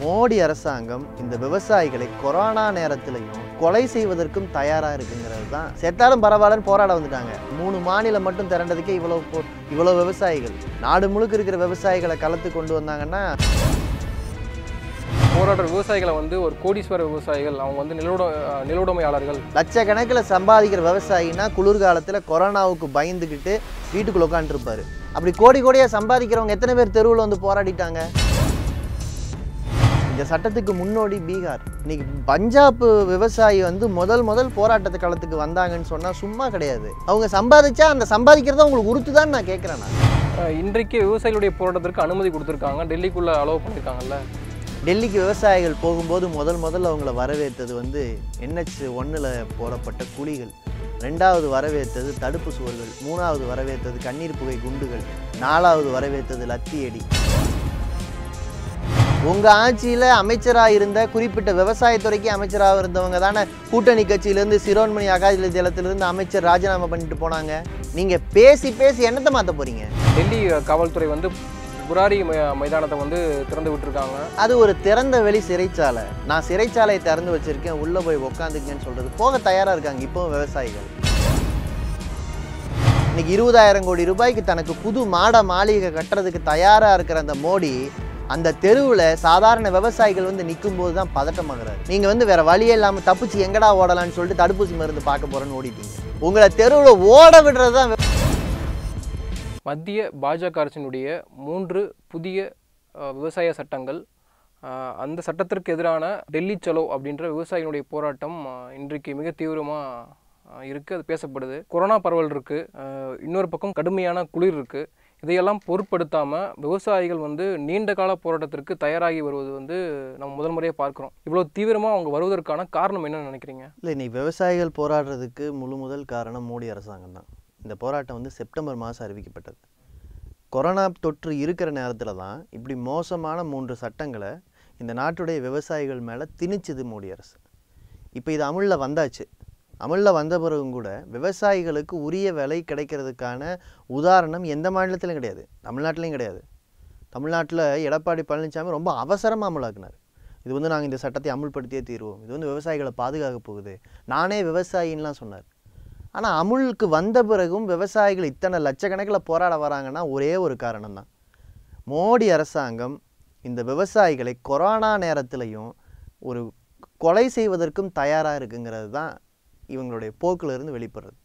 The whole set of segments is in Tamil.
மோடி அரசாங்கம் இந்த விவசாயிகளை கொரோனா நேரத்திலையும் கொலை செய்வதற்கும் தயாராக இருக்குங்கிறது தான் செத்தாலும் பரவாயில்லன்னு போராட வந்துட்டாங்க மூணு மாநிலம் மட்டும் திரண்டதுக்கே இவ்வளோ இவ்வளோ விவசாயிகள் நாடு முழுக்க இருக்கிற விவசாயிகளை கலத்து கொண்டு வந்தாங்கன்னா போராடுற விவசாயிகளை வந்து ஒரு கோடீஸ்வர விவசாயிகள் அவங்க வந்து நிலவுட நிலவுடைமையாளர்கள் லட்சக்கணக்கில் சம்பாதிக்கிற விவசாயினா குளிர்காலத்தில் கொரோனாவுக்கு பயந்துக்கிட்டு வீட்டுக்குள்ள உட்காந்துருப்பாரு அப்படி கோடி கோடியாக சம்பாதிக்கிறவங்க எத்தனை பேர் தெருவில் வந்து போராடிட்டாங்க இந்த சட்டத்துக்கு முன்னோடி பீகார் இன்னைக்கு பஞ்சாப் விவசாயி வந்து முதல் முதல் போராட்டத்து காலத்துக்கு வந்தாங்கன்னு சொன்னால் சும்மா கிடையாது அவங்க சம்பாதிச்சா அந்த சம்பாதிக்கிறத உங்களுக்கு உறுத்துதான் நான் கேட்குறேன் நான் இன்றைக்கு விவசாயிகளுடைய போராட்டத்திற்கு அனுமதி கொடுத்துருக்காங்க டெல்லிக்குள்ளே அலோவ் பண்ணியிருக்காங்கல்ல டெல்லிக்கு விவசாயிகள் போகும்போது முதல் முதல்ல அவங்கள வரவேற்றது வந்து என்ஹெச் ஒன்றில் போடப்பட்ட குழிகள் ரெண்டாவது வரவேற்றது தடுப்பு சுவர்கள் மூணாவது வரவேற்றது கண்ணீர் புகை குண்டுகள் நாலாவது வரவேற்றது லத்தியடி உங்கள் ஆட்சியில் அமைச்சராக இருந்த குறிப்பிட்ட விவசாயத்துறைக்கு அமைச்சராக இருந்தவங்க தானே கூட்டணி கட்சியிலேருந்து சிரோன்மணி அகாலி ஜலத்திலிருந்து அமைச்சர் ராஜினாமா பண்ணிட்டு போனாங்க நீங்கள் பேசி பேசி என்னத்தை மாற்ற போகிறீங்க டெல்லி காவல்துறை வந்து புராரி மைதானத்தை வந்து திறந்து விட்டுருக்காங்க அது ஒரு திறந்த வெளி சிறைச்சாலை நான் சிறைச்சாலையை திறந்து வச்சுருக்கேன் உள்ளே போய் உக்காந்துக்கேன்னு சொல்கிறது போக தயாராக இருக்காங்க இப்போ விவசாயிகள் இன்னைக்கு இருபதாயிரம் கோடி ரூபாய்க்கு தனக்கு புது மாட மாளிகை கட்டுறதுக்கு தயாராக இருக்கிற அந்த மோடி அந்த தெருவில் சாதாரண விவசாயிகள் வந்து நிற்கும் போது தான் பதட்டமாகிறாரு நீங்கள் வந்து வேறு வழியே இல்லாமல் தப்பிச்சு எங்கடா ஓடலான்னு சொல்லிட்டு தடுப்பூசி மருந்து பார்க்க போறேன்னு ஓடிட்டீங்க உங்களை தெருவில் ஓட விடுறது தான் மத்திய பாஜக அரசினுடைய மூன்று புதிய விவசாய சட்டங்கள் அந்த சட்டத்திற்கு எதிரான டெல்லி செலோ அப்படின்ற விவசாயிகளுடைய போராட்டம் இன்றைக்கு மிக தீவிரமாக இருக்குது அது பேசப்படுது கொரோனா பரவல் இருக்குது இன்னொரு பக்கம் கடுமையான குளிர் இருக்குது இதையெல்லாம் பொருட்படுத்தாமல் விவசாயிகள் வந்து நீண்ட கால போராட்டத்திற்கு தயாராகி வருவது வந்து நம்ம முதல் முறையாக பார்க்குறோம் இவ்வளோ தீவிரமாக அவங்க வருவதற்கான காரணம் என்ன நினைக்கிறீங்க இல்லை இன்னைக்கு விவசாயிகள் போராடுறதுக்கு முழு முதல் காரணம் மோடி அரசாங்கம் தான் இந்த போராட்டம் வந்து செப்டம்பர் மாதம் அறிவிக்கப்பட்டது கொரோனா தொற்று இருக்கிற நேரத்தில் தான் இப்படி மோசமான மூன்று சட்டங்களை இந்த நாட்டுடைய விவசாயிகள் மேலே திணிச்சது மோடி அரசு இப்போ இது அமுலில் வந்தாச்சு அமலில் வந்த பிறகும் கூட விவசாயிகளுக்கு உரிய விலை கிடைக்கிறதுக்கான உதாரணம் எந்த மாநிலத்திலையும் கிடையாது தமிழ்நாட்டிலையும் கிடையாது தமிழ்நாட்டில் எடப்பாடி பழனிசாமி ரொம்ப அவசரமாக அமலாக்குனார் இது வந்து நாங்கள் இந்த சட்டத்தை அமுல்படுத்தியே தீர்வோம் இது வந்து விவசாயிகளை பாதுகாக்க போகுது நானே விவசாயின்லாம் சொன்னார் ஆனால் அமுலுக்கு வந்த பிறகும் விவசாயிகள் இத்தனை லட்சக்கணக்கில் போராட வராங்கன்னா ஒரே ஒரு காரணம் தான் மோடி அரசாங்கம் இந்த விவசாயிகளை கொரோனா நேரத்திலையும் ஒரு கொலை செய்வதற்கும் தயாராக இருக்குங்கிறது தான் இவங்களுடைய போக்கிலிருந்து வெளிப்படுறது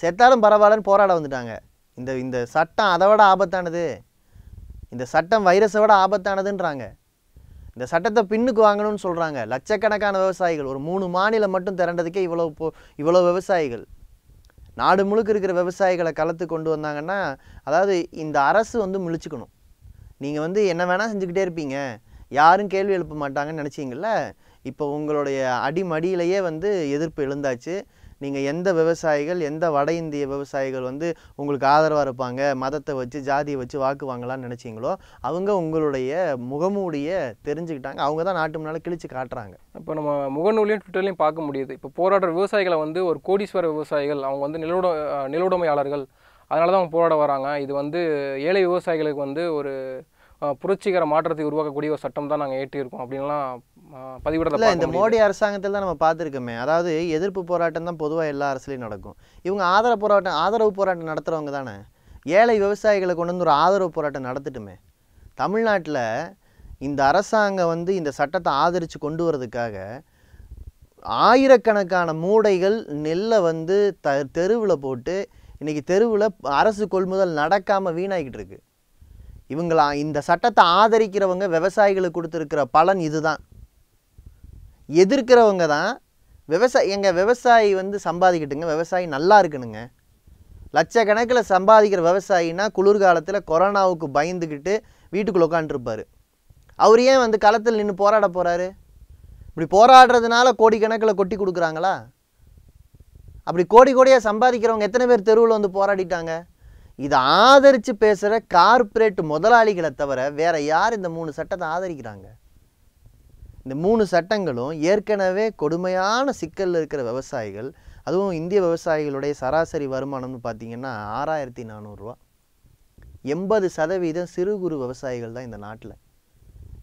செத்தாலும் பரவாயில்லன்னு போராட வந்துட்டாங்க இந்த இந்த சட்டம் அதை விட ஆபத்தானது இந்த சட்டம் வைரஸை விட ஆபத்தானதுன்றாங்க இந்த சட்டத்தை பின்னுக்கு வாங்கணும்னு சொல்கிறாங்க லட்சக்கணக்கான விவசாயிகள் ஒரு மூணு மாநிலம் மட்டும் திரண்டதுக்கே இவ்வளோ போ இவ்வளோ விவசாயிகள் நாடு முழுக்க இருக்கிற விவசாயிகளை கலத்து கொண்டு வந்தாங்கன்னா அதாவது இந்த அரசு வந்து முழிச்சுக்கணும் நீங்கள் வந்து என்ன வேணால் செஞ்சுக்கிட்டே இருப்பீங்க யாரும் கேள்வி எழுப்ப மாட்டாங்கன்னு நினச்சிங்கள இப்போ உங்களுடைய அடிமடியிலேயே வந்து எதிர்ப்பு எழுந்தாச்சு நீங்கள் எந்த விவசாயிகள் எந்த வட இந்திய விவசாயிகள் வந்து உங்களுக்கு ஆதரவாக இருப்பாங்க மதத்தை வச்சு ஜாதியை வச்சு வாக்கு வாங்கலாம்னு நினச்சிங்களோ அவங்க உங்களுடைய முகமூடியை தெரிஞ்சுக்கிட்டாங்க அவங்க தான் நாட்டு முன்னால் கிழிச்சு காட்டுறாங்க இப்போ நம்ம முகநூலையும் ட்விட்டர்லையும் பார்க்க முடியுது இப்போ போராடுற விவசாயிகளை வந்து ஒரு கோடீஸ்வர விவசாயிகள் அவங்க வந்து நிலவுட நிலவுடைமையாளர்கள் அதனால தான் அவங்க போராட வராங்க இது வந்து ஏழை விவசாயிகளுக்கு வந்து ஒரு புரட்சிகர மாற்றத்தை உருவாக்கக்கூடிய ஒரு சட்டம் தான் நாங்கள் ஏற்றியிருக்கோம் அப்படின்லாம் பதிவிடல இந்த மோடி அரசாங்கத்தில் தான் நம்ம பார்த்துருக்கோமே அதாவது எதிர்ப்பு போராட்டம் தான் பொதுவாக எல்லா அரசுலையும் நடக்கும் இவங்க ஆதரவு போராட்டம் ஆதரவு போராட்டம் நடத்துகிறவங்க தானே ஏழை விவசாயிகளை கொண்டு வந்து ஒரு ஆதரவு போராட்டம் நடத்திட்டுமே தமிழ்நாட்டில் இந்த அரசாங்கம் வந்து இந்த சட்டத்தை ஆதரித்து கொண்டு வர்றதுக்காக ஆயிரக்கணக்கான மூடைகள் நெல்லை வந்து த தெருவில் போட்டு இன்றைக்கி தெருவில் அரசு கொள்முதல் நடக்காமல் வீணாகிட்டு இருக்குது இவங்களா இந்த சட்டத்தை ஆதரிக்கிறவங்க விவசாயிகளுக்கு கொடுத்துருக்கிற பலன் இதுதான் எதிர்க்கிறவங்க தான் விவசாயி எங்கள் விவசாயி வந்து சம்பாதிக்கட்டுங்க விவசாயி நல்லா இருக்கணுங்க லட்சக்கணக்கில் சம்பாதிக்கிற விவசாயினா குளிர்காலத்தில் கொரோனாவுக்கு பயந்துக்கிட்டு வீட்டுக்குள்ளே உட்காந்துருப்பார் அவர் ஏன் வந்து களத்தில் நின்று போராட போகிறாரு இப்படி போராடுறதுனால கோடிக்கணக்கில் கொட்டி கொடுக்குறாங்களா அப்படி கோடி கோடியாக சம்பாதிக்கிறவங்க எத்தனை பேர் தெருவில் வந்து போராடிட்டாங்க இதை ஆதரித்து பேசுகிற கார்ப்பரேட் முதலாளிகளை தவிர வேறு யார் இந்த மூணு சட்டத்தை ஆதரிக்கிறாங்க இந்த மூணு சட்டங்களும் ஏற்கனவே கொடுமையான சிக்கலில் இருக்கிற விவசாயிகள் அதுவும் இந்திய விவசாயிகளுடைய சராசரி வருமானம்னு பார்த்திங்கன்னா ஆறாயிரத்தி நானூறுரூவா எண்பது சதவீதம் சிறு குறு விவசாயிகள் தான் இந்த நாட்டில்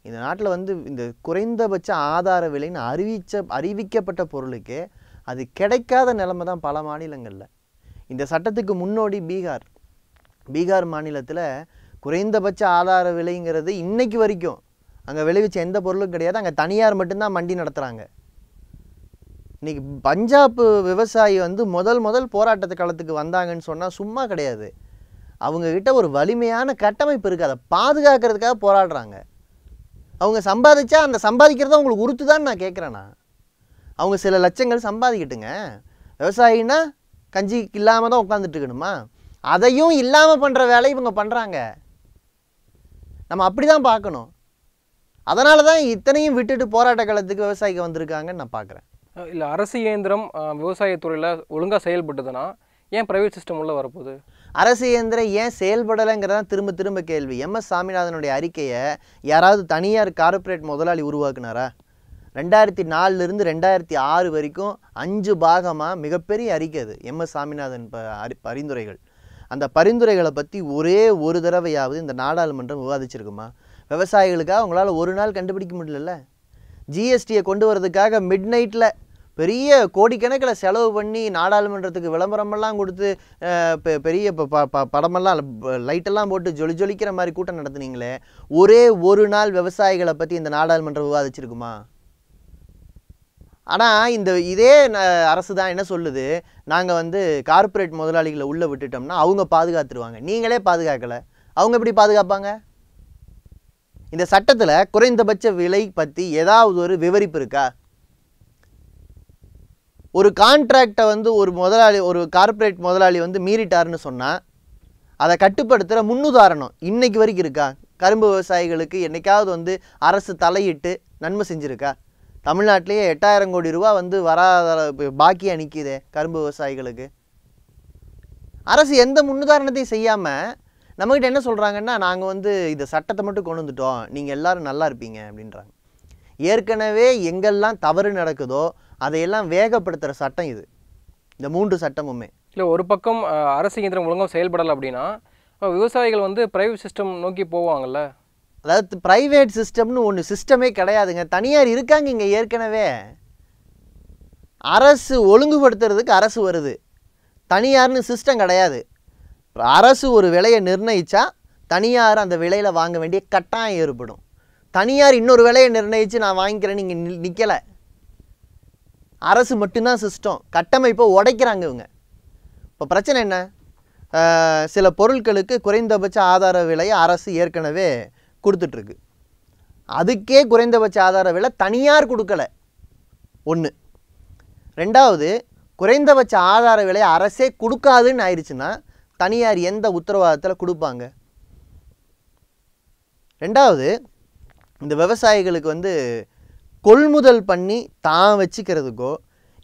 இந்த நாட்டில் வந்து இந்த குறைந்தபட்ச ஆதார விலைன்னு அறிவிச்ச அறிவிக்கப்பட்ட பொருளுக்கு அது கிடைக்காத நிலைமை தான் பல மாநிலங்களில் இந்த சட்டத்துக்கு முன்னோடி பீகார் பீகார் மாநிலத்தில் குறைந்தபட்ச ஆதார விலைங்கிறது இன்றைக்கு வரைக்கும் அங்கே விளைவிச்ச எந்த பொருளும் கிடையாது அங்கே தனியார் மட்டும்தான் மண்டி நடத்துகிறாங்க இன்றைக்கி பஞ்சாப் விவசாயி வந்து முதல் முதல் போராட்டத்து காலத்துக்கு வந்தாங்கன்னு சொன்னால் சும்மா கிடையாது அவங்கக்கிட்ட ஒரு வலிமையான கட்டமைப்பு இருக்குது அதை பாதுகாக்கிறதுக்காக போராடுறாங்க அவங்க சம்பாதிச்சா அந்த சம்பாதிக்கிறத அவங்களுக்கு உறுத்துதான்னு நான் கேட்குறேண்ணா அவங்க சில லட்சங்கள் சம்பாதிக்கட்டுங்க விவசாயின்னா கஞ்சி இல்லாமல் தான் உட்காந்துட்டுருக்கணுமா அதையும் இல்லாமல் பண்ணுற வேலை இவங்க பண்ணுறாங்க நம்ம அப்படி தான் பார்க்கணும் அதனால தான் இத்தனையும் விட்டுட்டு போராட்ட காலத்துக்கு விவசாயிக்கு வந்திருக்காங்கன்னு நான் பார்க்குறேன் இல்லை அரசு இயந்திரம் விவசாயத்துறையில் ஒழுங்காக செயல்பட்டுதுன்னா ஏன் ப்ரைவேட் சிஸ்டம் உள்ளே வரப்போகுது அரசு இயந்திரம் ஏன் செயல்படலைங்கிறதான் திரும்ப திரும்ப கேள்வி எம் எஸ் சாமிநாதனுடைய அறிக்கையை யாராவது தனியார் கார்ப்பரேட் முதலாளி உருவாக்குனாரா ரெண்டாயிரத்தி நாலுலேருந்து ரெண்டாயிரத்தி ஆறு வரைக்கும் அஞ்சு பாகமாக மிகப்பெரிய அறிக்கை அது எம் எஸ் சாமிநாதன் ப அறி பரிந்துரைகள் அந்த பரிந்துரைகளை பற்றி ஒரே ஒரு தடவையாவது இந்த நாடாளுமன்றம் விவாதிச்சிருக்குமா விவசாயிகளுக்காக அவங்களால ஒரு நாள் கண்டுபிடிக்க முடியல ஜிஎஸ்டியை கொண்டு வரதுக்காக மிட் நைட்டில் பெரிய கோடிக்கணக்கில் செலவு பண்ணி நாடாளுமன்றத்துக்கு விளம்பரமெல்லாம் கொடுத்து பெரிய படமெல்லாம் லைட்டெல்லாம் போட்டு ஜொலி ஜொலிக்கிற மாதிரி கூட்டம் நடத்துனீங்களே ஒரே ஒரு நாள் விவசாயிகளை பற்றி இந்த நாடாளுமன்றம் விவாதிச்சிருக்குமா ஆனால் இந்த இதே அரசு தான் என்ன சொல்லுது நாங்கள் வந்து கார்ப்பரேட் முதலாளிகளை உள்ளே விட்டுட்டோம்னா அவங்க பாதுகாத்துருவாங்க நீங்களே பாதுகாக்கலை அவங்க எப்படி பாதுகாப்பாங்க இந்த சட்டத்தில் குறைந்தபட்ச விலை பற்றி ஏதாவது ஒரு விவரிப்பு இருக்கா ஒரு கான்ட்ராக்டை வந்து ஒரு முதலாளி ஒரு கார்ப்பரேட் முதலாளி வந்து மீறிட்டாருன்னு சொன்னால் அதை கட்டுப்படுத்துகிற முன்னுதாரணம் இன்னைக்கு வரைக்கும் இருக்கா கரும்பு விவசாயிகளுக்கு என்றைக்காவது வந்து அரசு தலையிட்டு நன்மை செஞ்சுருக்கா தமிழ்நாட்டிலேயே எட்டாயிரம் கோடி ரூபா வந்து வராத பாக்கியாக நிற்கிதே கரும்பு விவசாயிகளுக்கு அரசு எந்த முன்னுதாரணத்தையும் செய்யாமல் நம்மக்கிட்ட என்ன சொல்கிறாங்கன்னா நாங்கள் வந்து இந்த சட்டத்தை மட்டும் கொண்டு வந்துட்டோம் நீங்கள் எல்லோரும் நல்லா இருப்பீங்க அப்படின்றாங்க ஏற்கனவே எங்கெல்லாம் தவறு நடக்குதோ அதையெல்லாம் வேகப்படுத்துகிற சட்டம் இது இந்த மூன்று சட்டமுமே இல்லை ஒரு பக்கம் அரசு இயந்திரம் ஒழுங்காக செயல்படலை அப்படின்னா விவசாயிகள் வந்து ப்ரைவேட் சிஸ்டம் நோக்கி போவாங்கள்ல அதாவது ப்ரைவேட் சிஸ்டம்னு ஒன்று சிஸ்டமே கிடையாதுங்க தனியார் இருக்காங்க இங்கே ஏற்கனவே அரசு ஒழுங்குபடுத்துறதுக்கு அரசு வருது தனியார்னு சிஸ்டம் கிடையாது அரசு ஒரு விலையை நிர்ணயித்தா தனியார் அந்த விலையில் வாங்க வேண்டிய கட்டாயம் ஏற்படும் தனியார் இன்னொரு விலையை நிர்ணயித்து நான் வாங்கிக்கிறேன் நீங்கள் நிற்கலை அரசு மட்டும்தான் சிஸ்டம் கட்டமைப்பை உடைக்கிறாங்க இவங்க இப்போ பிரச்சனை என்ன சில பொருட்களுக்கு குறைந்தபட்ச ஆதார விலையை அரசு ஏற்கனவே கொடுத்துட்ருக்கு அதுக்கே குறைந்தபட்ச ஆதார விலை தனியார் கொடுக்கல ஒன்று ரெண்டாவது குறைந்தபட்ச ஆதார விலையை அரசே கொடுக்காதுன்னு ஆயிடுச்சுன்னா தனியார் எந்த உத்தரவாதத்தில் கொடுப்பாங்க ரெண்டாவது இந்த விவசாயிகளுக்கு வந்து கொள்முதல் பண்ணி தான் வச்சுக்கிறதுக்கோ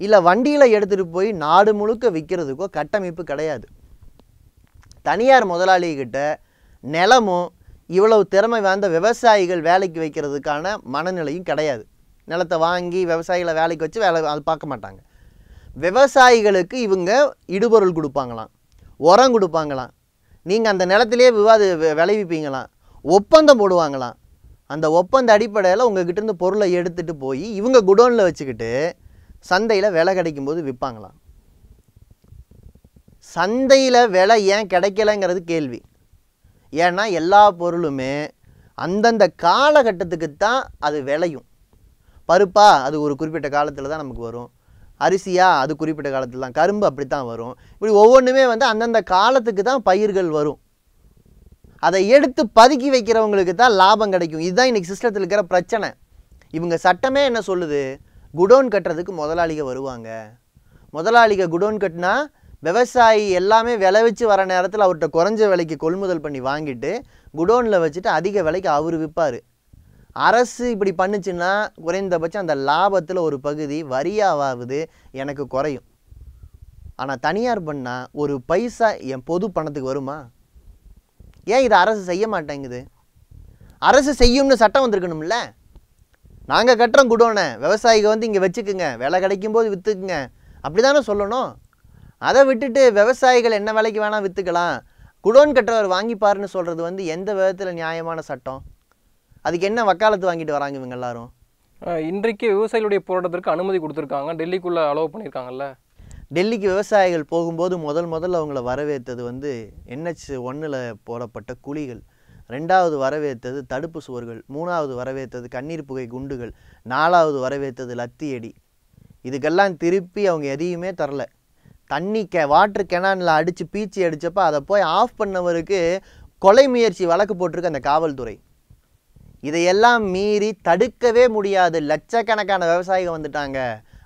இல்லை வண்டியில் எடுத்துகிட்டு போய் நாடு முழுக்க விற்கிறதுக்கோ கட்டமைப்பு கிடையாது தனியார் முதலாளிகிட்ட நிலமும் இவ்வளவு திறமை வாய்ந்த விவசாயிகள் வேலைக்கு வைக்கிறதுக்கான மனநிலையும் கிடையாது நிலத்தை வாங்கி விவசாயிகளை வேலைக்கு வச்சு வேலை அது பார்க்க மாட்டாங்க விவசாயிகளுக்கு இவங்க இடுபொருள் கொடுப்பாங்களாம் உரம் கொடுப்பாங்களாம் நீங்கள் அந்த நிலத்திலே விவாத விளைவிப்பீங்களாம் ஒப்பந்தம் போடுவாங்களாம் அந்த ஒப்பந்த அடிப்படையில் உங்கள்கிட்டருந்து பொருளை எடுத்துகிட்டு போய் இவங்க குடோனில் வச்சுக்கிட்டு சந்தையில் விலை கிடைக்கும் போது விற்பாங்களாம் சந்தையில் விலை ஏன் கிடைக்கலங்கிறது கேள்வி ஏன்னா எல்லா பொருளுமே அந்தந்த காலகட்டத்துக்கு தான் அது விளையும் பருப்பா அது ஒரு குறிப்பிட்ட காலத்தில் தான் நமக்கு வரும் அரிசியா அது குறிப்பிட்ட காலத்தில் தான் கரும்பு அப்படி தான் வரும் இப்படி ஒவ்வொன்றுமே வந்து அந்தந்த காலத்துக்கு தான் பயிர்கள் வரும் அதை எடுத்து பதுக்கி வைக்கிறவங்களுக்கு தான் லாபம் கிடைக்கும் இதுதான் இன்றைக்கி சிஸ்டத்தில் இருக்கிற பிரச்சனை இவங்க சட்டமே என்ன சொல்லுது குடோன் கட்டுறதுக்கு முதலாளிக வருவாங்க முதலாளிக குடோன் கட்டினா விவசாயி எல்லாமே விளைவிச்சு வர நேரத்தில் அவர்கிட்ட குறைஞ்ச விலைக்கு கொள்முதல் பண்ணி வாங்கிட்டு குடோனில் வச்சுட்டு அதிக விலைக்கு அவர் விற்பார் அரசு இப்படி பண்ணுச்சுன்னா குறைந்தபட்சம் அந்த லாபத்தில் ஒரு பகுதி வரியாவாகுது எனக்கு குறையும் ஆனால் தனியார் பண்ணால் ஒரு பைசா என் பொது பணத்துக்கு வருமா ஏன் இது அரசு செய்ய மாட்டேங்குது அரசு செய்யும்னு சட்டம் வந்திருக்கணும்ல நாங்கள் கட்டுறோம் குடோனை விவசாயிகள் வந்து இங்கே வச்சுக்குங்க விலை கிடைக்கும் போது விற்றுக்குங்க அப்படி தானே சொல்லணும் அதை விட்டுட்டு விவசாயிகள் என்ன விலைக்கு வேணால் விற்றுக்கலாம் குடோன் கட்டுறவர் வாங்கிப்பாருன்னு சொல்கிறது வந்து எந்த விதத்தில் நியாயமான சட்டம் அதுக்கு என்ன வக்காலத்து வாங்கிட்டு வராங்க இவங்க எல்லாரும் இன்றைக்கு விவசாயிகளுடைய போராட்டத்திற்கு அனுமதி கொடுத்துருக்காங்க டெல்லிக்குள்ளே அலோவ் பண்ணியிருக்காங்கல்ல டெல்லிக்கு விவசாயிகள் போகும்போது முதல் முதல்ல அவங்கள வரவேற்றது வந்து என்ஹெச் ஒன்றில் போடப்பட்ட குழிகள் ரெண்டாவது வரவேற்றது தடுப்பு சுவர்கள் மூணாவது வரவேற்றது கண்ணீர் புகை குண்டுகள் நாலாவது வரவேற்றது லத்தி அடி இதுக்கெல்லாம் திருப்பி அவங்க எதையுமே தரல தண்ணி கே வாட்ரு கெனானில் அடித்து பீச்சி அடித்தப்போ அதை போய் ஆஃப் பண்ணவருக்கு கொலை முயற்சி வழக்கு போட்டிருக்கு அந்த காவல்துறை இதையெல்லாம் மீறி தடுக்கவே முடியாது லட்சக்கணக்கான விவசாயிகள் வந்துட்டாங்க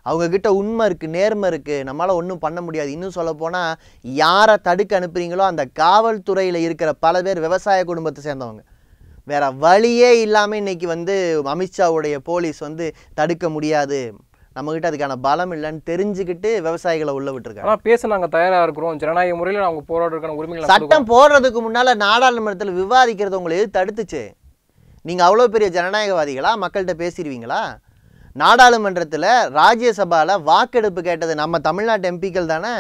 அவங்கக்கிட்ட உண்மை இருக்குது நேர்மை இருக்குது நம்மளால் ஒன்றும் பண்ண முடியாது இன்னும் சொல்லப்போனால் யாரை தடுக்க அனுப்புகிறீங்களோ அந்த காவல்துறையில் இருக்கிற பல பேர் விவசாய குடும்பத்தை சேர்ந்தவங்க வேறு வழியே இல்லாமல் இன்றைக்கி வந்து அமித்ஷாவுடைய போலீஸ் வந்து தடுக்க முடியாது நம்மகிட்ட அதுக்கான பலம் இல்லைன்னு தெரிஞ்சுக்கிட்டு விவசாயிகளை உள்ள விட்டுருக்காங்க ஆனால் பேச நாங்கள் தயாராக இருக்கிறோம் ஜனநாயக முறையில் அவங்க போராடுறதுக்கான உரிமைகள் சட்டம் போடுறதுக்கு முன்னால் நாடாளுமன்றத்தில் விவாதிக்கிறது உங்களை எது தடுத்துச்சு நீங்கள் அவ்வளோ பெரிய ஜனநாயகவாதிகளா மக்கள்கிட்ட பேசிடுவீங்களா நாடாளுமன்றத்தில் ராஜ்யசபாவில் வாக்கெடுப்பு கேட்டது நம்ம தமிழ்நாட்டு எம்பிக்கள் தானே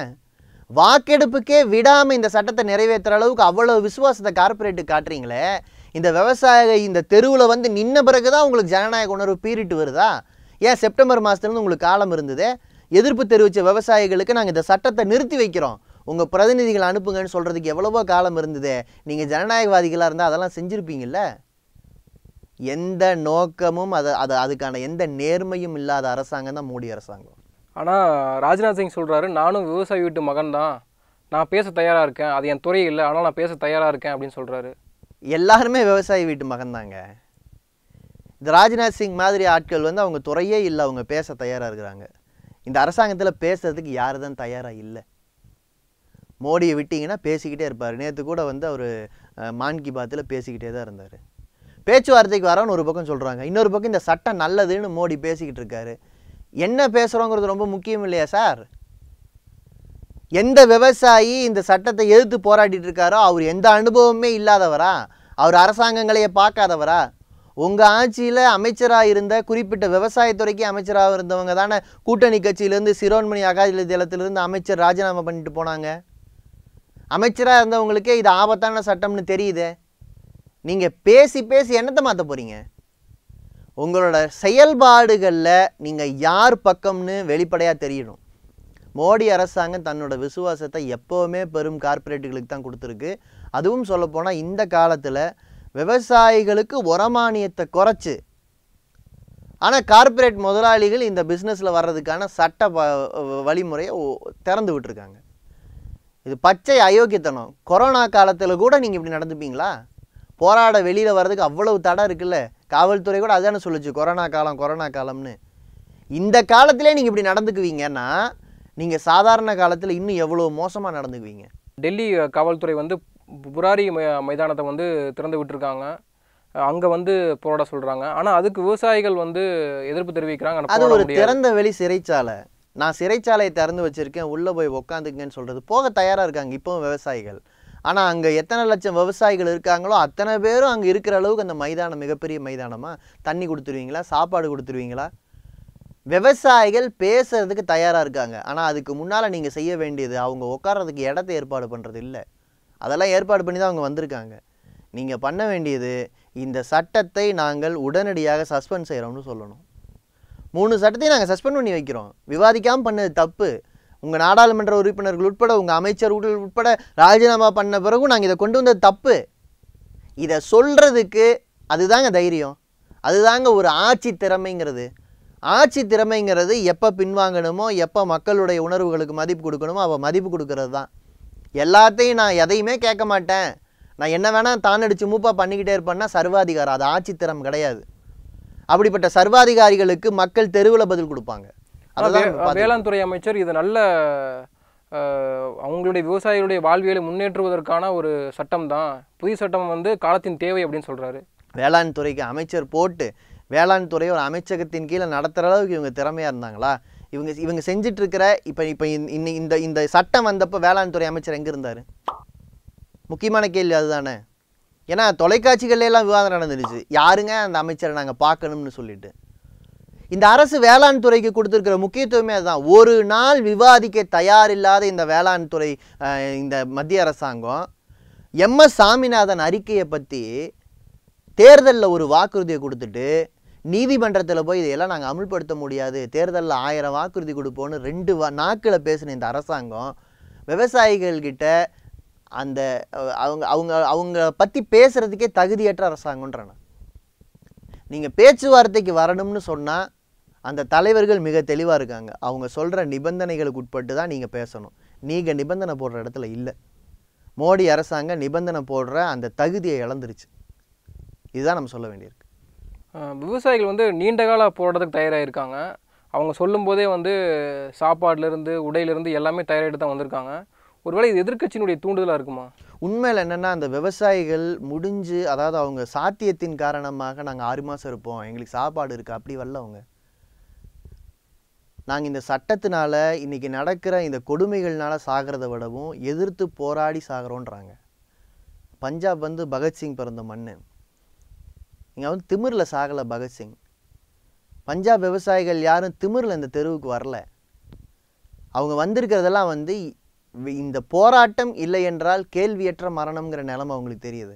வாக்கெடுப்புக்கே விடாமல் இந்த சட்டத்தை நிறைவேற்றுற அளவுக்கு அவ்வளோ விசுவாசத்தை கார்பரேட்டு காட்டுறீங்களே இந்த விவசாய இந்த தெருவில் வந்து நின்ன பிறகு தான் உங்களுக்கு ஜனநாயக உணர்வு பீரிட்டு வருதா ஏன் செப்டம்பர் மாதத்துலேருந்து உங்களுக்கு காலம் இருந்தது எதிர்ப்பு தெரிவித்த விவசாயிகளுக்கு நாங்கள் இந்த சட்டத்தை நிறுத்தி வைக்கிறோம் உங்கள் பிரதிநிதிகளை அனுப்புங்கன்னு சொல்கிறதுக்கு எவ்வளவோ காலம் இருந்தது நீங்கள் ஜனநாயகவாதிகளாக இருந்தால் அதெல்லாம் செஞ்சுருப்பீங்கள்ல எந்த நோக்கமும் அது அது அதுக்கான எந்த நேர்மையும் இல்லாத அரசாங்கம் தான் மோடி அரசாங்கம் ஆனால் ராஜ்நாத் சிங் சொல்கிறாரு நானும் விவசாயி வீட்டு மகன் தான் நான் பேச தயாராக இருக்கேன் அது என் துறை இல்லை ஆனால் நான் பேச தயாராக இருக்கேன் அப்படின்னு சொல்கிறாரு எல்லாருமே விவசாயி வீட்டு மகன் தாங்க இந்த ராஜ்நாத் சிங் மாதிரி ஆட்கள் வந்து அவங்க துறையே இல்லை அவங்க பேச தயாராக இருக்கிறாங்க இந்த அரசாங்கத்தில் பேசுறதுக்கு யார் தான் தயாராக இல்லை மோடியை விட்டிங்கன்னா பேசிக்கிட்டே இருப்பார் நேற்று கூட வந்து அவர் மான் கி பாத்தில் பேசிக்கிட்டே தான் இருந்தார் பேச்சுவார்த்தைக்கு வரவன் ஒரு பக்கம் சொல்கிறாங்க இன்னொரு பக்கம் இந்த சட்டம் நல்லதுன்னு மோடி பேசிக்கிட்டு இருக்காரு என்ன பேசுகிறோங்கிறது ரொம்ப முக்கியம் இல்லையா சார் எந்த விவசாயி இந்த சட்டத்தை எதிர்த்து போராடிட்டு இருக்காரோ அவர் எந்த அனுபவமே இல்லாதவரா அவர் அரசாங்கங்களையே பார்க்காதவரா உங்கள் ஆட்சியில் அமைச்சராக இருந்த குறிப்பிட்ட விவசாயத்துறைக்கு அமைச்சராக இருந்தவங்க தானே கூட்டணி கட்சியிலேருந்து சிரோன்மணி அகாதி தளத்திலிருந்து அமைச்சர் ராஜினாமா பண்ணிட்டு போனாங்க அமைச்சராக இருந்தவங்களுக்கே இது ஆபத்தான சட்டம்னு தெரியுதே நீங்கள் பேசி பேசி என்னத்தை மாற்ற போகிறீங்க உங்களோட செயல்பாடுகளில் நீங்கள் யார் பக்கம்னு வெளிப்படையாக தெரியணும் மோடி அரசாங்கம் தன்னோட விசுவாசத்தை எப்போவுமே பெரும் கார்ப்பரேட்டுகளுக்கு தான் கொடுத்துருக்கு அதுவும் சொல்லப்போனால் இந்த காலத்தில் விவசாயிகளுக்கு உரமானியத்தை குறைச்சி ஆனால் கார்ப்பரேட் முதலாளிகள் இந்த பிஸ்னஸில் வர்றதுக்கான சட்ட வழிமுறையை திறந்து விட்டுருக்காங்க இது பச்சை அயோக்கியத்தனம் கொரோனா காலத்தில் கூட நீங்கள் இப்படி நடந்துப்பீங்களா போராட வெளியில் வர்றதுக்கு அவ்வளவு தடம் இருக்குல்ல காவல்துறை கூட அதான சொல்லுச்சு கொரோனா காலம் கொரோனா காலம்னு இந்த காலத்திலே நீங்கள் இப்படி நடந்துக்குவீங்கன்னா நீங்கள் சாதாரண காலத்தில் இன்னும் எவ்வளோ மோசமாக நடந்துக்குவீங்க டெல்லி காவல்துறை வந்து புராரி மைதானத்தை வந்து திறந்து விட்டுருக்காங்க அங்கே வந்து போராட சொல்கிறாங்க ஆனால் அதுக்கு விவசாயிகள் வந்து எதிர்ப்பு தெரிவிக்கிறாங்க அது ஒரு திறந்த வெளி சிறைச்சாலை நான் சிறைச்சாலையை திறந்து வச்சுருக்கேன் உள்ளே போய் உக்காந்துக்குங்கன்னு சொல்கிறது போக தயாராக இருக்காங்க இப்போவும் விவசாயிகள் ஆனால் அங்கே எத்தனை லட்சம் விவசாயிகள் இருக்காங்களோ அத்தனை பேரும் அங்கே இருக்கிற அளவுக்கு அந்த மைதானம் மிகப்பெரிய மைதானமாக தண்ணி கொடுத்துருவீங்களா சாப்பாடு கொடுத்துருவீங்களா விவசாயிகள் பேசுகிறதுக்கு தயாராக இருக்காங்க ஆனால் அதுக்கு முன்னால் நீங்கள் செய்ய வேண்டியது அவங்க உட்கார்றதுக்கு இடத்த ஏற்பாடு பண்ணுறது இல்லை அதெல்லாம் ஏற்பாடு பண்ணி தான் அவங்க வந்திருக்காங்க நீங்கள் பண்ண வேண்டியது இந்த சட்டத்தை நாங்கள் உடனடியாக சஸ்பெண்ட் செய்கிறோம்னு சொல்லணும் மூணு சட்டத்தையும் நாங்கள் சஸ்பெண்ட் பண்ணி வைக்கிறோம் விவாதிக்காமல் பண்ணது தப்பு உங்கள் நாடாளுமன்ற உறுப்பினர்கள் உட்பட உங்கள் அமைச்சர்கள் உட்பட ராஜினாமா பண்ண பிறகும் நாங்கள் இதை கொண்டு வந்தது தப்பு இதை சொல்கிறதுக்கு அதுதாங்க தைரியம் அதுதாங்க ஒரு ஆட்சி திறமைங்கிறது ஆட்சி திறமைங்கிறது எப்போ பின்வாங்கணுமோ எப்போ மக்களுடைய உணர்வுகளுக்கு மதிப்பு கொடுக்கணுமோ அவள் மதிப்பு கொடுக்கறது தான் எல்லாத்தையும் நான் எதையுமே கேட்க மாட்டேன் நான் என்ன வேணால் தானடிச்சு மூப்பாக பண்ணிக்கிட்டே இருப்பேன்னா சர்வாதிகாரம் அது ஆட்சி திறம் கிடையாது அப்படிப்பட்ட சர்வாதிகாரிகளுக்கு மக்கள் தெருவில் பதில் கொடுப்பாங்க அதான் வேளாண் துறை அமைச்சர் இது நல்ல அவங்களுடைய விவசாயிகளுடைய வாழ்வியலை முன்னேற்றுவதற்கான ஒரு சட்டம் தான் புதிய சட்டம் வந்து காலத்தின் தேவை அப்படின்னு சொல்கிறாரு வேளாண் துறைக்கு அமைச்சர் போட்டு வேளாண் துறை ஒரு அமைச்சகத்தின் கீழே நடத்துகிற அளவுக்கு இவங்க திறமையாக இருந்தாங்களா இவங்க இவங்க செஞ்சிட்ருக்கிற இப்போ இப்போ இன்னை இந்த இந்த சட்டம் வந்தப்போ வேளாண் துறை அமைச்சர் எங்கே இருந்தார் முக்கியமான கேள்வி அதுதானே ஏன்னா தொலைக்காட்சிகள்லாம் விவாதம் நடந்துருச்சு யாருங்க அந்த அமைச்சரை நாங்கள் பார்க்கணும்னு சொல்லிட்டு இந்த அரசு வேளாண் துறைக்கு கொடுத்துருக்கிற முக்கியத்துவமே அதுதான் ஒரு நாள் விவாதிக்க தயாரில்லாத இந்த வேளாண் துறை இந்த மத்திய அரசாங்கம் எம் எஸ் சாமிநாதன் அறிக்கையை பற்றி தேர்தலில் ஒரு வாக்குறுதியை கொடுத்துட்டு நீதிமன்றத்தில் போய் இதையெல்லாம் நாங்கள் அமுல்படுத்த முடியாது தேர்தலில் ஆயிரம் வாக்குறுதி கொடுப்போம்னு ரெண்டு வா நாக்கில் பேசின இந்த அரசாங்கம் விவசாயிகள்கிட்ட அந்த அவங்க அவங்க அவங்க பற்றி பேசுகிறதுக்கே தகுதியற்ற அரசாங்கன்றாங்க நீங்கள் பேச்சுவார்த்தைக்கு வரணும்னு சொன்னால் அந்த தலைவர்கள் மிக தெளிவாக இருக்காங்க அவங்க சொல்கிற நிபந்தனைகளுக்கு உட்பட்டு தான் நீங்கள் பேசணும் நீங்கள் நிபந்தனை போடுற இடத்துல இல்லை மோடி அரசாங்கம் நிபந்தனை போடுற அந்த தகுதியை இழந்துருச்சு இதுதான் நம்ம சொல்ல வேண்டியிருக்கு விவசாயிகள் வந்து நீண்ட கால போடுறதுக்கு தயாராக இருக்காங்க அவங்க சொல்லும்போதே வந்து சாப்பாடுலேருந்து உடையிலேருந்து எல்லாமே தயாராகிட்டு தான் வந்திருக்காங்க ஒருவேளை இது எதிர்கட்சியினுடைய தூண்டுதலாக இருக்குமா உண்மையில் என்னென்னா அந்த விவசாயிகள் முடிஞ்சு அதாவது அவங்க சாத்தியத்தின் காரணமாக நாங்கள் ஆறு மாதம் இருப்போம் எங்களுக்கு சாப்பாடு இருக்குது அப்படி வரல அவங்க நாங்கள் இந்த சட்டத்தினால் இன்றைக்கி நடக்கிற இந்த கொடுமைகள்னால் சாகிறத விடவும் எதிர்த்து போராடி சாகிறோன்றாங்க பஞ்சாப் வந்து பகத்சிங் பிறந்த மண் இங்கே வந்து திமிரில் சாகலை பகத்சிங் பஞ்சாப் விவசாயிகள் யாரும் திமிரில் இந்த தெருவுக்கு வரல அவங்க வந்திருக்கிறதெல்லாம் வந்து இந்த போராட்டம் இல்லை என்றால் கேள்வியற்ற மரணம்ங்கிற நிலமை அவங்களுக்கு தெரியுது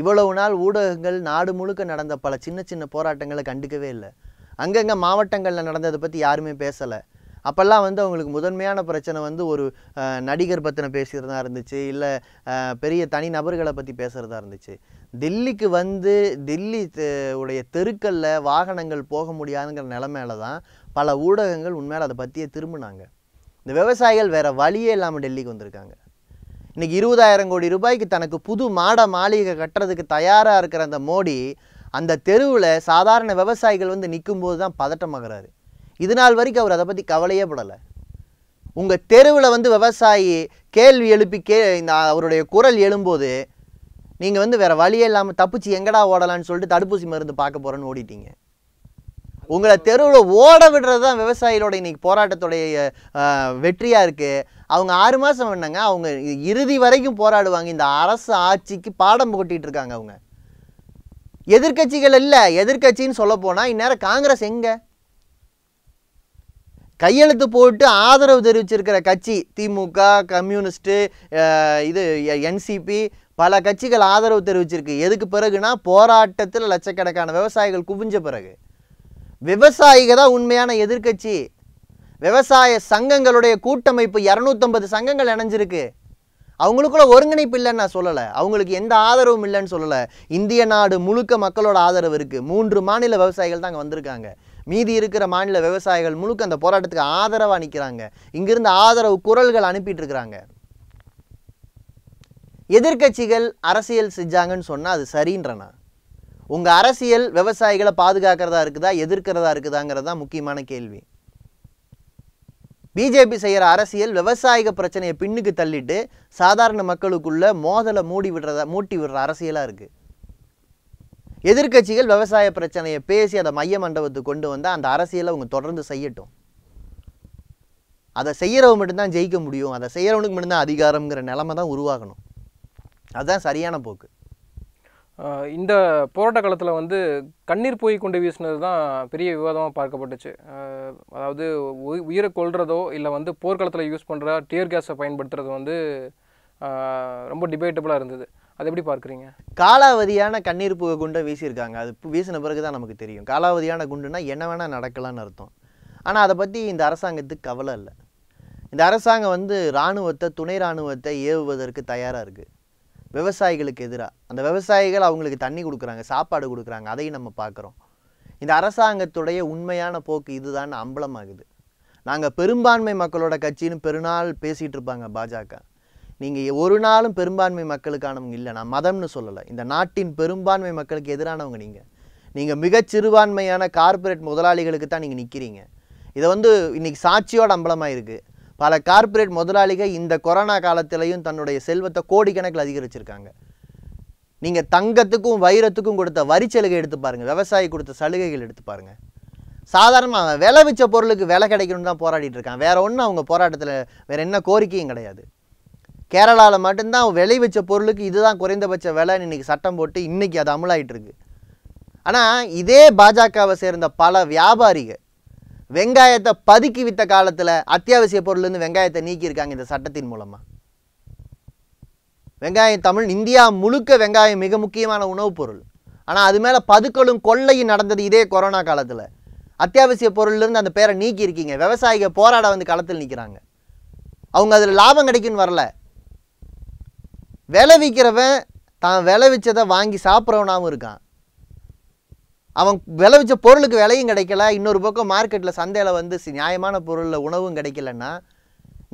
இவ்வளவு நாள் ஊடகங்கள் நாடு முழுக்க நடந்த பல சின்ன சின்ன போராட்டங்களை கண்டுக்கவே இல்லை அங்கங்கே மாவட்டங்களில் நடந்ததை பற்றி யாருமே பேசலை அப்போல்லாம் வந்து அவங்களுக்கு முதன்மையான பிரச்சனை வந்து ஒரு நடிகர் பற்றின பேசுகிறதா இருந்துச்சு இல்லை பெரிய தனி நபர்களை பற்றி பேசுகிறதா இருந்துச்சு தில்லிக்கு வந்து தில்லி உடைய தெருக்களில் வாகனங்கள் போக முடியாதுங்கிற நிலமையில தான் பல ஊடகங்கள் உண்மையில் அதை பற்றியே திரும்பினாங்க இந்த விவசாயிகள் வேறு வழியே இல்லாமல் டெல்லிக்கு வந்திருக்காங்க இன்றைக்கி இருபதாயிரம் கோடி ரூபாய்க்கு தனக்கு புது மாட மாளிகை கட்டுறதுக்கு தயாராக இருக்கிற அந்த மோடி அந்த தெருவில் சாதாரண விவசாயிகள் வந்து நிற்கும்போது தான் பதட்டமாகிறாரு இது நாள் வரைக்கும் அவர் அதை பற்றி கவலையே படலை உங்கள் தெருவில் வந்து விவசாயி கேள்வி எழுப்பி கே இந்த அவருடைய குரல் எழும்போது நீங்கள் வந்து வேறு வழியே இல்லாமல் தப்பிச்சு எங்கடா ஓடலான்னு சொல்லிட்டு தடுப்பூசி மருந்து பார்க்க போகிறேன்னு ஓடிட்டீங்க உங்களை தெருவில் ஓட விடுறது தான் விவசாயிகளோட இன்றைக்கி போராட்டத்துடைய வெற்றியாக இருக்குது அவங்க ஆறு மாதம் வேணாங்க அவங்க இறுதி வரைக்கும் போராடுவாங்க இந்த அரசு ஆட்சிக்கு பாடம் புகட்டிகிட்டு இருக்காங்க அவங்க எதிர்கட்சிகள் இல்லை எதிர்கட்சின்னு சொல்ல போனால் இந்நேரம் காங்கிரஸ் எங்கே கையெழுத்து போட்டு ஆதரவு தெரிவிச்சிருக்கிற கட்சி திமுக கம்யூனிஸ்ட்டு இது என்சிபி பல கட்சிகள் ஆதரவு தெரிவிச்சிருக்கு எதுக்கு பிறகுனா போராட்டத்தில் லட்சக்கணக்கான விவசாயிகள் குவிஞ்ச பிறகு விவசாயிகள் தான் உண்மையான எதிர்கட்சி விவசாய சங்கங்களுடைய கூட்டமைப்பு இரநூத்தம்பது சங்கங்கள் இணைஞ்சிருக்கு அவங்களுக்குள்ள ஒருங்கிணைப்பு இல்லைன்னு நான் சொல்லலை அவங்களுக்கு எந்த ஆதரவும் இல்லைன்னு சொல்லலை இந்திய நாடு முழுக்க மக்களோட ஆதரவு இருக்குது மூன்று மாநில விவசாயிகள் தான் அங்கே வந்திருக்காங்க மீதி இருக்கிற மாநில விவசாயிகள் முழுக்க அந்த போராட்டத்துக்கு ஆதரவாக நிற்கிறாங்க இங்கிருந்து ஆதரவு குரல்கள் அனுப்பிட்டு இருக்கிறாங்க எதிர்கட்சிகள் அரசியல் செஞ்சாங்கன்னு சொன்னால் அது சரின்றனா உங்கள் அரசியல் விவசாயிகளை பாதுகாக்கிறதா இருக்குதா எதிர்க்கிறதா இருக்குதாங்கிறது தான் முக்கியமான கேள்வி பிஜேபி செய்கிற அரசியல் விவசாயிக பிரச்சனையை பின்னுக்கு தள்ளிட்டு சாதாரண மக்களுக்குள்ள மோதலை மூடி விடுறத மூட்டி விடுற அரசியலாக இருக்குது எதிர்கட்சிகள் விவசாய பிரச்சனையை பேசி அதை மைய மண்டபத்துக்கு கொண்டு வந்தால் அந்த அரசியலை அவங்க தொடர்ந்து செய்யட்டும் அதை செய்கிறவங்க மட்டும்தான் ஜெயிக்க முடியும் அதை செய்கிறவனுக்கு மட்டும்தான் அதிகாரங்கிற நிலமை தான் உருவாகணும் அதுதான் சரியான போக்கு இந்த போராட்ட காலத்தில் வந்து கண்ணீர் போய் கொண்டு வீசினது தான் பெரிய விவாதமாக பார்க்கப்பட்டுச்சு அதாவது உயிரை கொள்றதோ இல்லை வந்து போர்க்காலத்தில் யூஸ் பண்ணுற டியர் கேஸை பயன்படுத்துறது வந்து ரொம்ப டிபேட்டபுளாக இருந்தது அது எப்படி பார்க்குறீங்க காலாவதியான கண்ணீர் புகை குண்டை வீசியிருக்காங்க அது வீசின பிறகு தான் நமக்கு தெரியும் காலாவதியான குண்டுனால் என்ன வேணால் நடக்கலாம்னு அர்த்தம் ஆனால் அதை பற்றி இந்த அரசாங்கத்துக்கு கவலை இல்லை இந்த அரசாங்கம் வந்து இராணுவத்தை துணை இராணுவத்தை ஏவுவதற்கு தயாராக இருக்குது விவசாயிகளுக்கு எதிராக அந்த விவசாயிகள் அவங்களுக்கு தண்ணி கொடுக்குறாங்க சாப்பாடு கொடுக்குறாங்க அதையும் நம்ம பார்க்குறோம் இந்த அரசாங்கத்துடைய உண்மையான போக்கு இதுதான் அம்பலமாகுது நாங்கள் பெரும்பான்மை மக்களோட கட்சின்னு பெருநாள் பேசிகிட்டு இருப்பாங்க பாஜக நீங்கள் ஒரு நாளும் பெரும்பான்மை மக்களுக்கானவங்க இல்லை நான் மதம்னு சொல்லலை இந்த நாட்டின் பெரும்பான்மை மக்களுக்கு எதிரானவங்க நீங்கள் நீங்கள் மிகச் சிறுபான்மையான கார்பரேட் முதலாளிகளுக்கு தான் நீங்கள் நிற்கிறீங்க இதை வந்து இன்றைக்கி சாட்சியோட அம்பலமாக இருக்குது பல கார்ப்பரேட் முதலாளிகள் இந்த கொரோனா காலத்திலையும் தன்னுடைய செல்வத்தை கோடிக்கணக்கில் அதிகரிச்சிருக்காங்க நீங்கள் தங்கத்துக்கும் வைரத்துக்கும் கொடுத்த வரி சலுகை எடுத்து பாருங்கள் விவசாயி கொடுத்த சலுகைகள் எடுத்து பாருங்கள் சாதாரணமாக விலை வச்ச பொருளுக்கு விலை கிடைக்கணும்னு தான் போராடிட்டு இருக்கான் வேறு ஒன்றும் அவங்க போராட்டத்தில் வேறு என்ன கோரிக்கையும் கிடையாது கேரளாவில் மட்டும்தான் விலை வச்ச பொருளுக்கு இதுதான் குறைந்தபட்ச விலைன்னு இன்றைக்கி சட்டம் போட்டு இன்றைக்கி அது அமலாயிட்டு இருக்கு ஆனால் இதே பாஜகவை சேர்ந்த பல வியாபாரிகள் வெங்காயத்தை பதுக்கி வித்த காலத்தில் அத்தியாவசிய பொருள்லேருந்து வெங்காயத்தை நீக்கியிருக்காங்க இந்த சட்டத்தின் மூலமாக வெங்காயம் தமிழ் இந்தியா முழுக்க வெங்காயம் மிக முக்கியமான உணவுப் பொருள் ஆனால் அது மேலே பதுக்கலும் கொள்ளையும் நடந்தது இதே கொரோனா காலத்தில் அத்தியாவசிய பொருள்லேருந்து அந்த பேரை நீக்கியிருக்கீங்க விவசாயிகள் போராட வந்து களத்தில் நிற்கிறாங்க அவங்க அதில் லாபம் கிடைக்குன்னு வரல விளைவிக்கிறவன் தான் விளைவிச்சதை வாங்கி சாப்பிட்றவனாகவும் இருக்கான் அவன் விளைவிச்ச பொருளுக்கு விலையும் கிடைக்கல இன்னொரு பக்கம் மார்க்கெட்டில் சந்தையில் வந்து நியாயமான பொருளில் உணவும் கிடைக்கலன்னா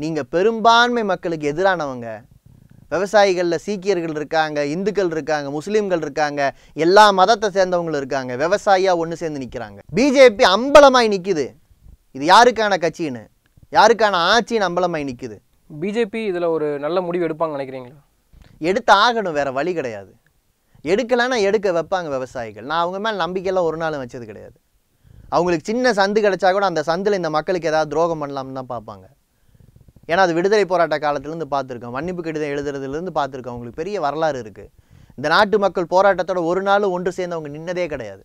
நீங்கள் பெரும்பான்மை மக்களுக்கு எதிரானவங்க விவசாயிகளில் சீக்கியர்கள் இருக்காங்க இந்துக்கள் இருக்காங்க முஸ்லீம்கள் இருக்காங்க எல்லா மதத்தை சேர்ந்தவங்களும் இருக்காங்க விவசாயியாக ஒன்று சேர்ந்து நிற்கிறாங்க பிஜேபி அம்பலமாய் நிற்கிது இது யாருக்கான கட்சின்னு யாருக்கான ஆட்சின்னு அம்பலமாய் நிற்கிது பிஜேபி இதில் ஒரு நல்ல முடிவு எடுப்பாங்க நினைக்கிறீங்களா எடுத்து ஆகணும் வேறு வழி கிடையாது எடுக்கலைன்னா எடுக்க வைப்பாங்க விவசாயிகள் நான் அவங்க மேலே நம்பிக்கையெல்லாம் ஒரு நாளும் வச்சது கிடையாது அவங்களுக்கு சின்ன சந்து கிடச்சா கூட அந்த சந்தில் இந்த மக்களுக்கு ஏதாவது துரோகம் பண்ணலாம்னு தான் பார்ப்பாங்க ஏன்னா அது விடுதலை போராட்ட காலத்துலேருந்து பார்த்துருக்கோம் மன்னிப்பு கடிதம் எழுதுறதுலேருந்து பார்த்துருக்கோம் அவங்களுக்கு பெரிய வரலாறு இருக்குது இந்த நாட்டு மக்கள் போராட்டத்தோட ஒரு நாளும் ஒன்று சேர்ந்து அவங்க நின்னதே கிடையாது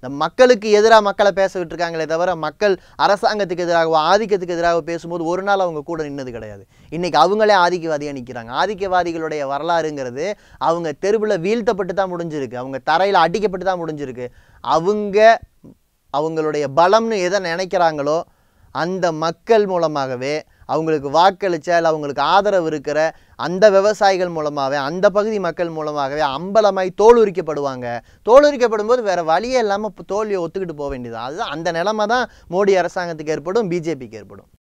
இந்த மக்களுக்கு எதிராக மக்களை பேச இருக்காங்களே தவிர மக்கள் அரசாங்கத்துக்கு எதிராகவோ ஆதிக்கத்துக்கு எதிராக பேசும்போது ஒரு நாள் அவங்க கூட நின்னது கிடையாது இன்றைக்கி அவங்களே ஆதிக்கவாதியாக நிற்கிறாங்க ஆதிக்கவாதிகளுடைய வரலாறுங்கிறது அவங்க தெருவில் வீழ்த்தப்பட்டு தான் முடிஞ்சிருக்கு அவங்க தரையில் அடிக்கப்பட்டு தான் முடிஞ்சிருக்கு அவங்க அவங்களுடைய பலம்னு எதை நினைக்கிறாங்களோ அந்த மக்கள் மூலமாகவே அவங்களுக்கு வாக்களித்த இல்லை அவங்களுக்கு ஆதரவு இருக்கிற அந்த விவசாயிகள் மூலமாகவே அந்த பகுதி மக்கள் மூலமாகவே அம்பலமாய் தோல் உரிக்கப்படும் போது வேறு வழியே இல்லாமல் தோல்வியை ஒத்துக்கிட்டு போக வேண்டியது அதுதான் அந்த நிலைமை தான் மோடி அரசாங்கத்துக்கு ஏற்படும் பிஜேபிக்கு ஏற்படும்